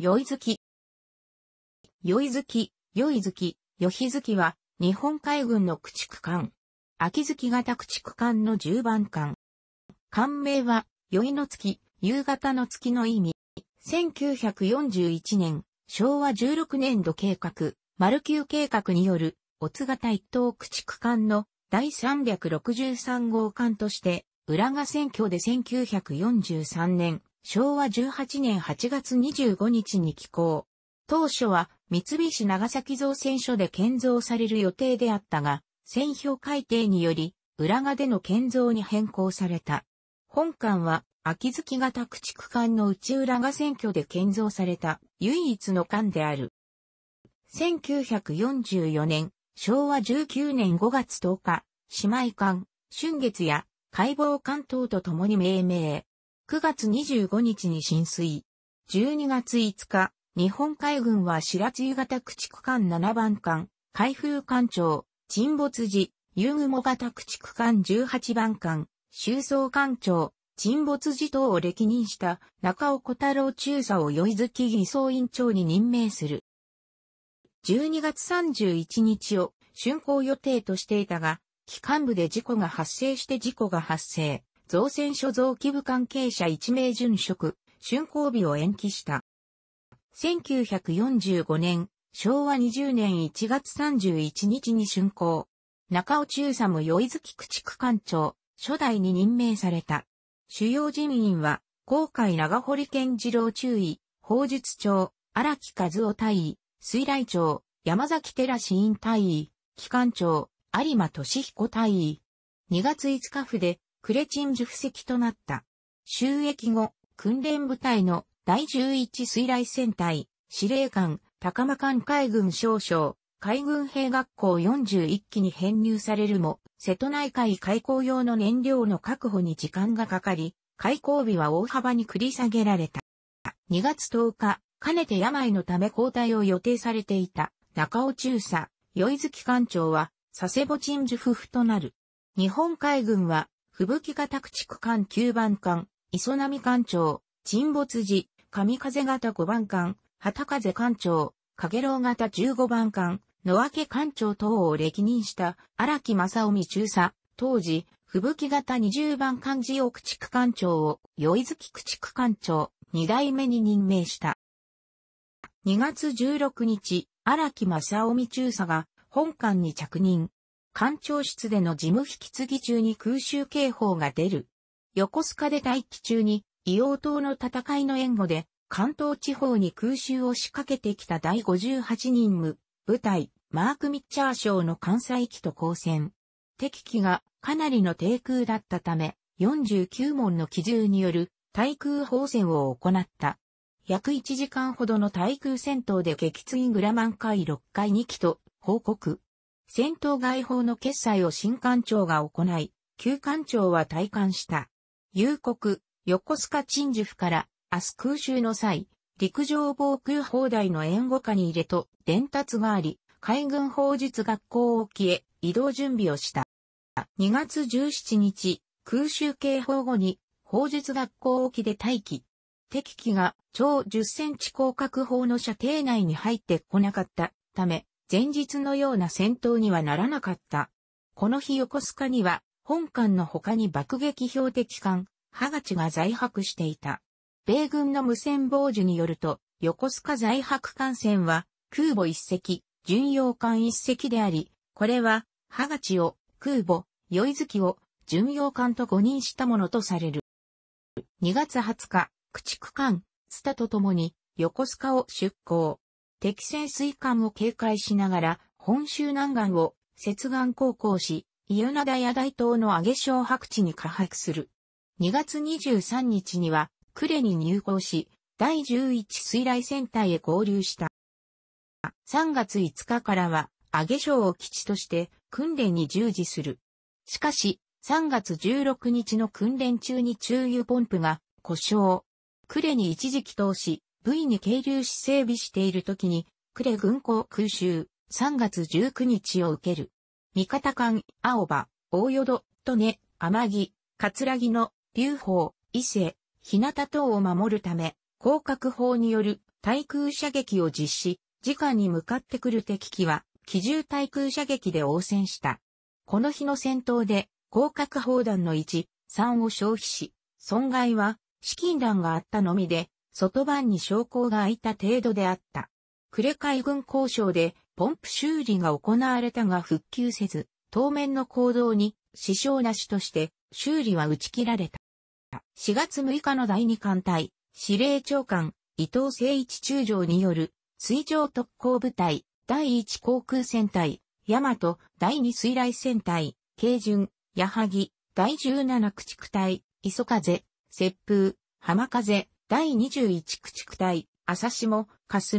宵い宵月、宵いづき、よい月は、日本海軍の駆逐艦。秋月型駆逐艦の10番艦。艦名は、宵いの月、夕方の月の意味。1941年、昭和16年度計画、丸級計画による、おつ型一等駆逐艦の第363号艦として、浦賀選挙で1943年、昭和18年8月25日に寄港。当初は三菱長崎造船所で建造される予定であったが、船標改定により、浦賀での建造に変更された。本館は、秋月型駆逐艦の内浦賀選挙で建造された唯一の艦である。1944年、昭和19年5月10日、姉妹艦、春月や解剖艦等と共に命名。9月25日に浸水。12月5日、日本海軍は白露型駆逐艦7番艦、海風艦長、沈没時、遊具モ型駆逐艦18番艦、修葬艦長、沈没時等を歴任した中尾小太郎中佐を宵月偽装委員長に任命する。12月31日を竣工予定としていたが、機関部で事故が発生して事故が発生。造船所造機部関係者1名殉職、竣工日を延期した。1945年、昭和20年1月31日に竣工。中尾中佐も与月区逐艦官初代に任命された。主要人員は、航海長堀健次郎中尉、法術長、荒木和夫大尉、水来長、山崎寺市院大尉、機関長、有馬俊彦大尉。2月5日府で、クレチンジュ布石となった。収益後、訓練部隊の第11水雷戦隊、司令官、高間艦海軍少将、海軍兵学校41期に編入されるも、瀬戸内海開港用の燃料の確保に時間がかかり、開港日は大幅に繰り下げられた。2月10日、かねて病のため交代を予定されていた中尾中佐、与月艦長は佐世保鎮守夫婦となる。日本海軍は吹雪型駆逐艦9番艦、磯波艦長、沈没時、神風型5番艦、旗風艦長、影楼型15番艦、野分艦長等を歴任した荒木正臣中佐、当時、吹雪型20番艦ジオ駆逐艦長を、宵月駆逐艦長、2代目に任命した。2月16日、荒木正臣中佐が本艦に着任。官庁室での事務引き継ぎ中に空襲警報が出る。横須賀で待機中に、硫黄島の戦いの援護で、関東地方に空襲を仕掛けてきた第58任務、部隊、マーク・ミッチャー賞の関西機と交戦。敵機がかなりの低空だったため、49門の機銃による対空砲戦を行った。約1時間ほどの対空戦闘で撃墜グラマン海6回2機と報告。戦闘外法の決裁を新官庁が行い、旧官庁は退官した。夕刻、横須賀鎮守府から明日空襲の際、陸上防空砲台の援護下に入れと伝達があり、海軍法術学校沖へ移動準備をした。2月17日、空襲警報後に法術学校沖で待機。敵機が超10センチ広角砲の射程内に入ってこなかったため、前日のような戦闘にはならなかった。この日横須賀には、本艦の他に爆撃標的艦、ハガチが在泊していた。米軍の無線傍受によると、横須賀在泊艦船は、空母一隻、巡洋艦一隻であり、これは、ハガチを、空母、酔月を、巡洋艦と誤認したものとされる。2月20日、駆逐艦、ツタと共に、横須賀を出港。敵潜水艦を警戒しながら、本州南岸を接岸航行し、伊予灘や大東の上小白地に下泊する。2月23日には、呉に入港し、第11水雷戦隊へ合流した。3月5日からは、上小を基地として訓練に従事する。しかし、3月16日の訓練中に中油ポンプが故障。呉に一時帰投し、V に係留し整備している時に、クレ軍港空襲、3月19日を受ける。三方艦、青葉、大淀、利根、天城、葛城の、流法、伊勢、日向等を守るため、広角砲による対空射撃を実施、直に向かってくる敵機は、機銃対空射撃で応戦した。この日の戦闘で、広角砲弾の1、3を消費し、損害は、資金弾があったのみで、外番に昇降が空いた程度であった。呉海軍交渉でポンプ修理が行われたが復旧せず、当面の行動に支障なしとして修理は打ち切られた。4月6日の第2艦隊、司令長官、伊藤誠一中将による水上特攻部隊、第1航空戦隊、大和、第2水雷戦隊、軽巡、矢作、第17駆逐隊、磯風、雪風、浜風、第21駆逐隊、朝下、霞、初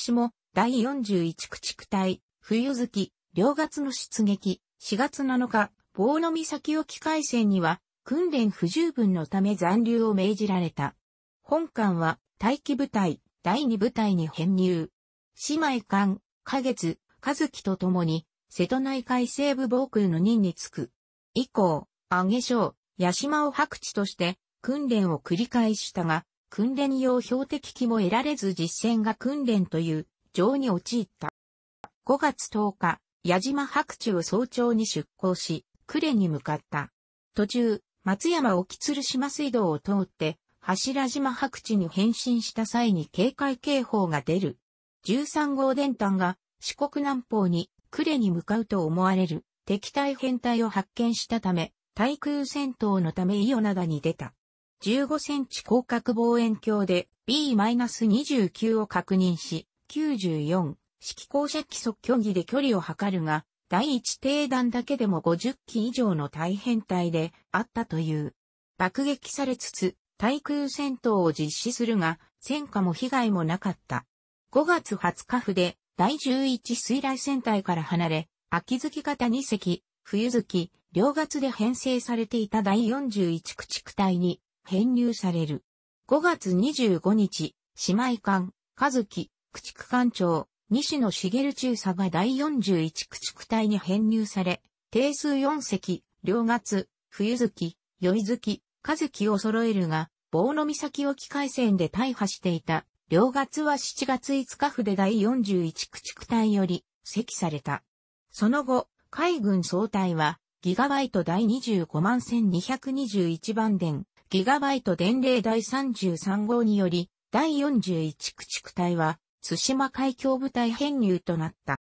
下、第41駆逐隊、冬月、両月の出撃、4月7日、棒の岬沖海戦には、訓練不十分のため残留を命じられた。本艦は、待機部隊、第2部隊に編入。姉妹艦、花月、和樹と共に、瀬戸内海西部防空の任につく。以降、揚げ省、八島を白地として、訓練を繰り返したが、訓練用標的機も得られず実戦が訓練という情に陥った。5月10日、矢島白地を早朝に出港し、呉に向かった。途中、松山沖鶴島水道を通って、柱島白地に変身した際に警戒警報が出る。13号電端が四国南方に呉に向かうと思われる敵対編隊を発見したため、対空戦闘のため伊予灘に出た。15センチ広角望遠鏡で B-29 を確認し、94、指揮校舎基礎距離で距離を測るが、第一定弾だけでも50機以上の大変態であったという。爆撃されつつ、対空戦闘を実施するが、戦火も被害もなかった。5月20日府で、第11水雷戦隊から離れ、秋月型2隻、冬月、両月で編成されていた第41駆逐隊に編入される。5月25日、姉妹館、和樹、駆逐館長、西野茂中佐が第41駆逐隊に編入され、定数4隻、両月、冬月、酔月、和樹を揃えるが、棒の岬沖海戦で大破していた、両月は7月5日府で第41駆逐隊より、席された。その後、海軍総隊は、ギガバイト第25万1221番電、ギガバイト伝令第33号により、第41駆逐隊は、津島海峡部隊編入となった。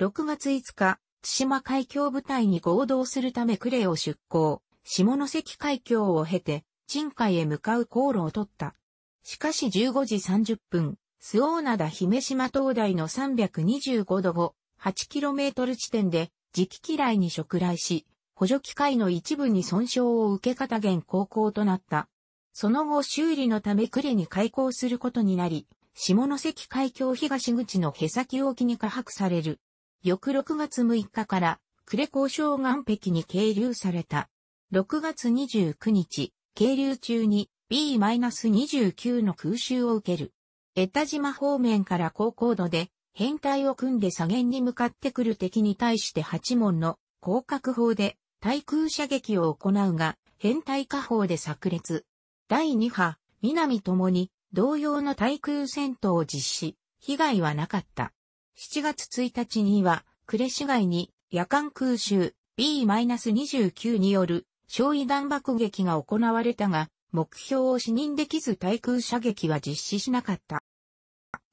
6月5日、津島海峡部隊に合同するため呉を出港、下関海峡を経て、鎮海へ向かう航路を取った。しかし15時30分、ーナ灘姫島灯台の325度後、8km 地点で、時期嫌いに食雷し、補助機械の一部に損傷を受け方減航行となった。その後修理のため呉に開港することになり、下関海峡東口のへさき沖に下泊される。翌6月6日から呉交渉岸壁に係留された。6月29日、係留中に B-29 の空襲を受ける。江田島方面から高高度で、編隊を組んで左舷に向かってくる敵に対して八門の広角砲で対空射撃を行うが、編隊火砲で炸裂。第2波、南ともに同様の対空戦闘を実施、被害はなかった。7月1日には、呉市街に夜間空襲 B-29 による焼夷弾爆撃が行われたが、目標を視認できず対空射撃は実施しなかった。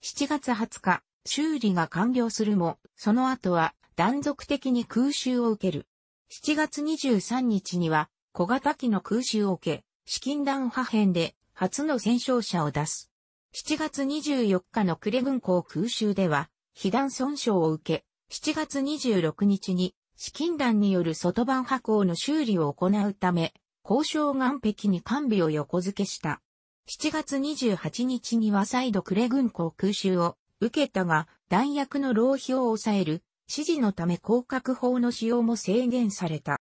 7月20日、修理が完了するも、その後は断続的に空襲を受ける。7月23日には小型機の空襲を受け、資金弾破片で初の戦勝者を出す。7月24日のクレ軍港空襲では、被弾損傷を受け、7月26日に資金弾による外板破工の修理を行うため、交渉岸壁に完備を横付けした。7月28日には再度クレ軍港空襲を受けたが、弾薬の浪費を抑える指示のため降格法の使用も制限された。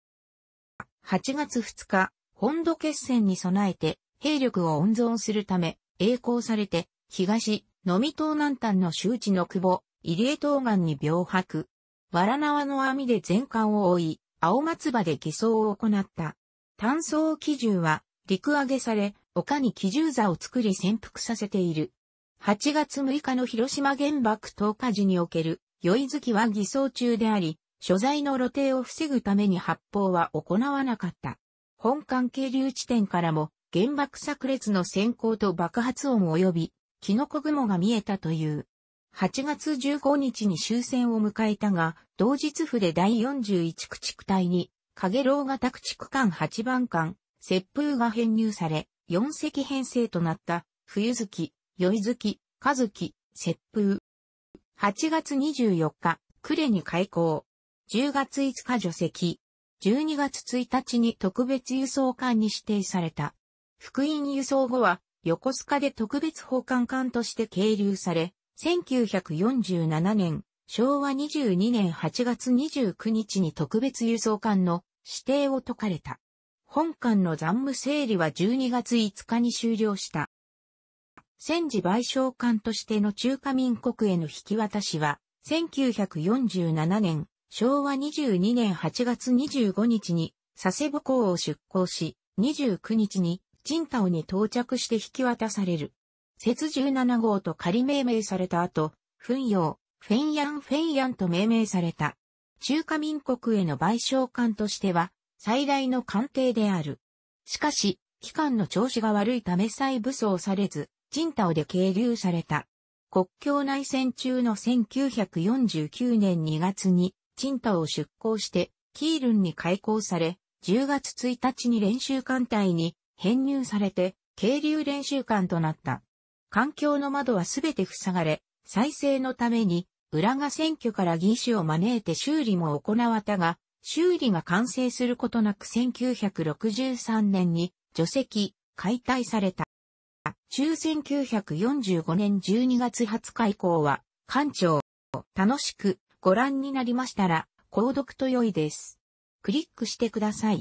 8月2日、本土決戦に備えて兵力を温存するため、栄光されて、東、のみ島南端の周知の久保、入江東岸に病迫。藁縄の網で全館を覆い、青松葉で偽装を行った。単装機銃は陸揚げされ、丘に機銃座を作り潜伏させている。8月6日の広島原爆投下時における宵月は偽装中であり、所在の露呈を防ぐために発砲は行わなかった。本館係留地点からも原爆炸裂の閃光と爆発音及び、キノコ雲が見えたという。8月15日に終戦を迎えたが、同日府で第41駆逐隊に、影楼型駆逐艦8番艦、雪風が編入され、4隻編成となった、冬月、宵月、和月、雪風、8月24日、呉に開港。10月5日除籍。12月1日に特別輸送艦に指定された。福音輸送後は、横須賀で特別保管艦として係留され、1947年、昭和22年8月29日に特別輸送艦の指定を解かれた。本艦の残務整理は12月5日に終了した。戦時賠償官としての中華民国への引き渡しは、1947年、昭和22年8月25日に、佐世保港を出港し、29日に、チンに到着して引き渡される。雪17号と仮命名された後、フ用、フェンヤンフェンヤンと命名された。中華民国への賠償官としては、最大の官邸である。しかし、期間の調子が悪いため再武装されず、チンタオで経流された。国境内戦中の1949年2月に、チンタオを出港して、キールンに開港され、10月1日に練習艦隊に編入されて、渓流練習艦となった。環境の窓はすべて塞がれ、再生のために、裏が選挙から義手を招いて修理も行わたが、修理が完成することなく1963年に除籍、解体された。中1945年12月20日以降は、館長、楽しくご覧になりましたら、購読と良いです。クリックしてください。